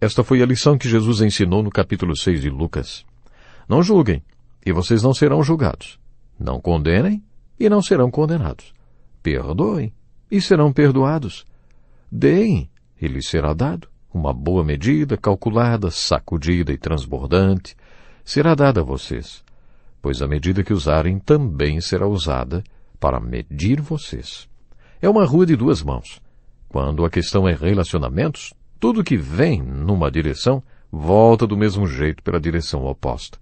Esta foi a lição que Jesus ensinou no capítulo 6 de Lucas. Não julguem, e vocês não serão julgados. Não condenem, e não serão condenados. Perdoem, e serão perdoados. Deem, e lhes será dado. Uma boa medida, calculada, sacudida e transbordante, será dada a vocês. Pois a medida que usarem também será usada para medir vocês. É uma rua de duas mãos. Quando a questão é relacionamentos, tudo que vem numa direção volta do mesmo jeito pela direção oposta.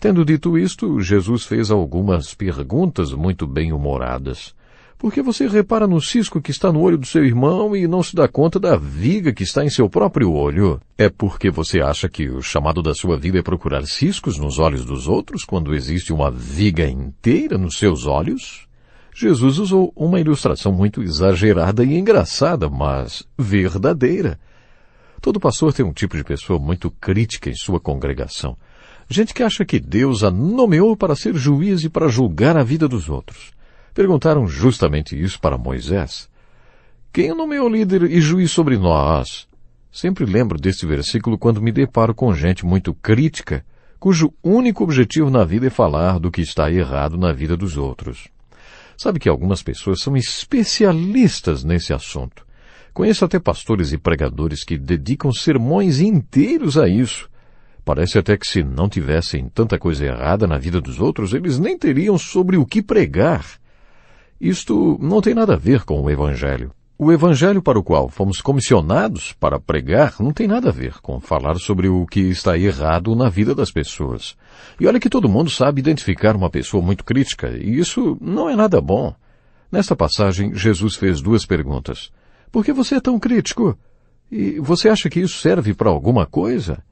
Tendo dito isto, Jesus fez algumas perguntas muito bem-humoradas. Por que você repara no cisco que está no olho do seu irmão e não se dá conta da viga que está em seu próprio olho? É porque você acha que o chamado da sua vida é procurar ciscos nos olhos dos outros quando existe uma viga inteira nos seus olhos? Jesus usou uma ilustração muito exagerada e engraçada, mas verdadeira, Todo pastor tem um tipo de pessoa muito crítica em sua congregação. Gente que acha que Deus a nomeou para ser juiz e para julgar a vida dos outros. Perguntaram justamente isso para Moisés. Quem o nomeou líder e juiz sobre nós? Sempre lembro deste versículo quando me deparo com gente muito crítica, cujo único objetivo na vida é falar do que está errado na vida dos outros. Sabe que algumas pessoas são especialistas nesse assunto. Conheço até pastores e pregadores que dedicam sermões inteiros a isso. Parece até que se não tivessem tanta coisa errada na vida dos outros, eles nem teriam sobre o que pregar. Isto não tem nada a ver com o Evangelho. O Evangelho para o qual fomos comissionados para pregar não tem nada a ver com falar sobre o que está errado na vida das pessoas. E olha que todo mundo sabe identificar uma pessoa muito crítica, e isso não é nada bom. Nesta passagem, Jesus fez duas perguntas. Por que você é tão crítico? E você acha que isso serve para alguma coisa?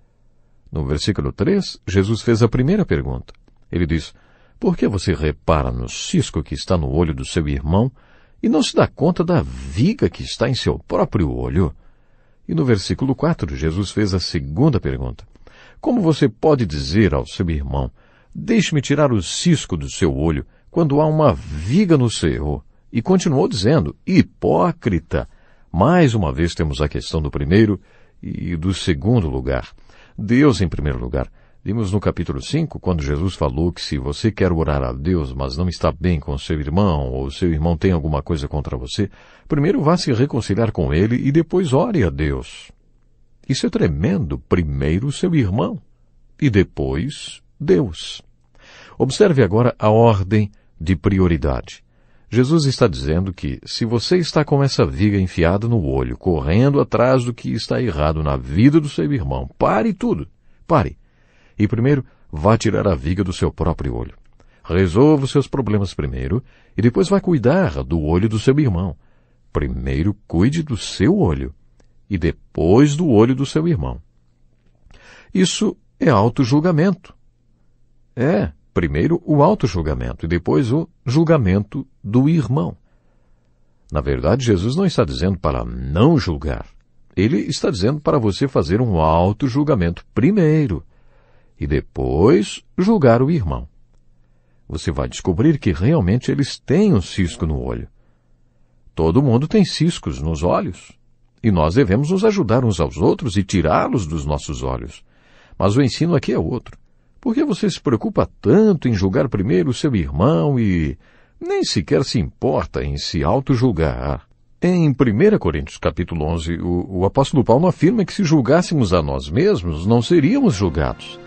No versículo 3, Jesus fez a primeira pergunta. Ele diz: Por que você repara no cisco que está no olho do seu irmão e não se dá conta da viga que está em seu próprio olho? E no versículo 4, Jesus fez a segunda pergunta. Como você pode dizer ao seu irmão, deixe-me tirar o cisco do seu olho, quando há uma viga no seu? E continuou dizendo, hipócrita, mais uma vez temos a questão do primeiro e do segundo lugar. Deus em primeiro lugar. Vimos no capítulo 5, quando Jesus falou que se você quer orar a Deus, mas não está bem com seu irmão, ou seu irmão tem alguma coisa contra você, primeiro vá se reconciliar com ele e depois ore a Deus. Isso é tremendo. Primeiro seu irmão e depois Deus. Observe agora a ordem de prioridade. Jesus está dizendo que, se você está com essa viga enfiada no olho, correndo atrás do que está errado na vida do seu irmão, pare tudo. Pare. E primeiro, vá tirar a viga do seu próprio olho. Resolva os seus problemas primeiro e depois vá cuidar do olho do seu irmão. Primeiro cuide do seu olho e depois do olho do seu irmão. Isso é auto-julgamento. É, Primeiro o auto-julgamento e depois o julgamento do irmão. Na verdade, Jesus não está dizendo para não julgar. Ele está dizendo para você fazer um auto-julgamento primeiro e depois julgar o irmão. Você vai descobrir que realmente eles têm um cisco no olho. Todo mundo tem ciscos nos olhos. E nós devemos nos ajudar uns aos outros e tirá-los dos nossos olhos. Mas o ensino aqui é outro. Por que você se preocupa tanto em julgar primeiro seu irmão e nem sequer se importa em se auto-julgar? Em 1 Coríntios capítulo 11, o, o apóstolo Paulo afirma que se julgássemos a nós mesmos, não seríamos julgados.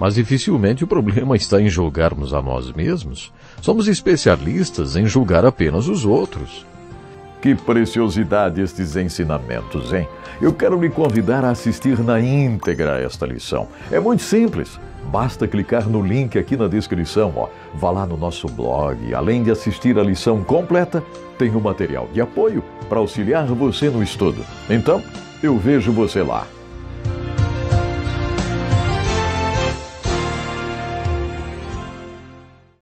Mas dificilmente o problema está em julgarmos a nós mesmos. Somos especialistas em julgar apenas os outros. Que preciosidade estes ensinamentos, hein? Eu quero lhe convidar a assistir na íntegra esta lição. É muito simples. Basta clicar no link aqui na descrição, ó. Vá lá no nosso blog. Além de assistir a lição completa, tem o um material de apoio para auxiliar você no estudo. Então, eu vejo você lá.